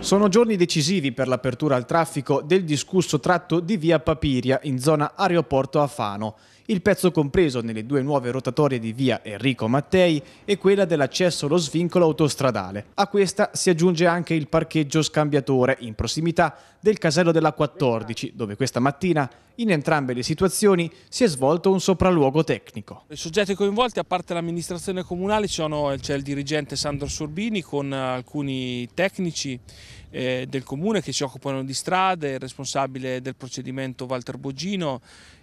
Sono giorni decisivi per l'apertura al traffico del discusso tratto di via Papiria in zona aeroporto a Fano. Il pezzo compreso nelle due nuove rotatorie di via Enrico Mattei e quella dell'accesso allo svincolo autostradale. A questa si aggiunge anche il parcheggio scambiatore in prossimità del casello della 14, dove questa mattina in entrambe le situazioni si è svolto un sopralluogo tecnico. I soggetti coinvolti, a parte l'amministrazione comunale, c'è il dirigente Sandro Sorbini con eh, alcuni tecnici eh, del comune che si occupano di strade, il responsabile del procedimento Walter Boggino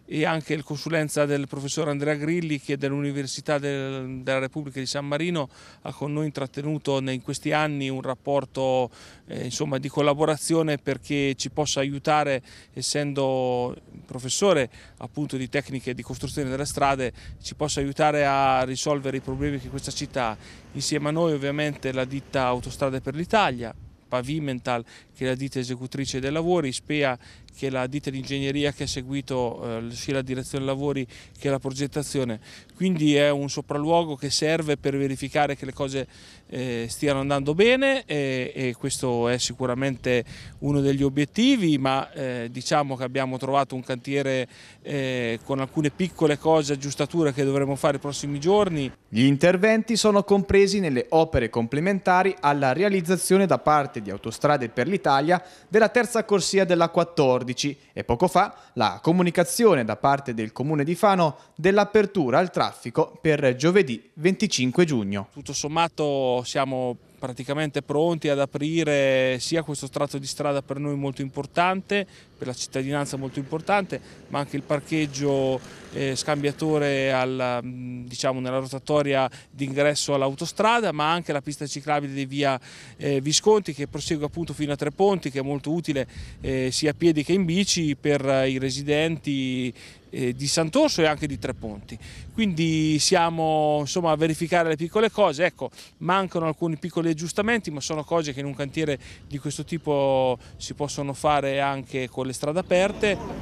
e anche il consulenza del professor Andrea Grilli che dell'Università del, della Repubblica di San Marino ha con noi intrattenuto in questi anni un rapporto eh, insomma, di collaborazione perché ci possa aiutare essendo professore appunto di tecniche di costruzione delle strade ci possa aiutare a risolvere i problemi che questa città insieme a noi ovviamente la ditta Autostrade per l'Italia Pavimental che è la ditta esecutrice dei lavori, Spea che è la ditta di ingegneria che ha seguito eh, sia la direzione dei lavori che la progettazione. Quindi è un sopralluogo che serve per verificare che le cose eh, stiano andando bene e, e, questo è sicuramente uno degli obiettivi, ma eh, diciamo che abbiamo trovato un cantiere eh, con alcune piccole cose, aggiustature che dovremo fare i prossimi giorni. Gli interventi sono compresi nelle opere complementari alla realizzazione da parte parte di Autostrade per l'Italia della terza corsia della 14 e poco fa la comunicazione da parte del Comune di Fano dell'apertura al traffico per giovedì 25 giugno. Tutto sommato siamo praticamente pronti ad aprire sia questo tratto di strada per noi molto importante, per la cittadinanza molto importante, ma anche il parcheggio eh, scambiatore al, mm, diciamo, nella rotatoria d'ingresso all'autostrada, ma anche la pista ciclabile di via eh, Visconti che prosegue appunto fino a Tre Ponti, che è molto utile eh, sia a piedi che in bici per eh, i residenti eh, di Sant'Orso e anche di Tre Ponti. Quindi siamo insomma, a verificare le piccole cose, ecco, mancano alcuni piccoli aggiustamenti, ma sono cose che in un cantiere di questo tipo si possono fare anche con le strade aperte.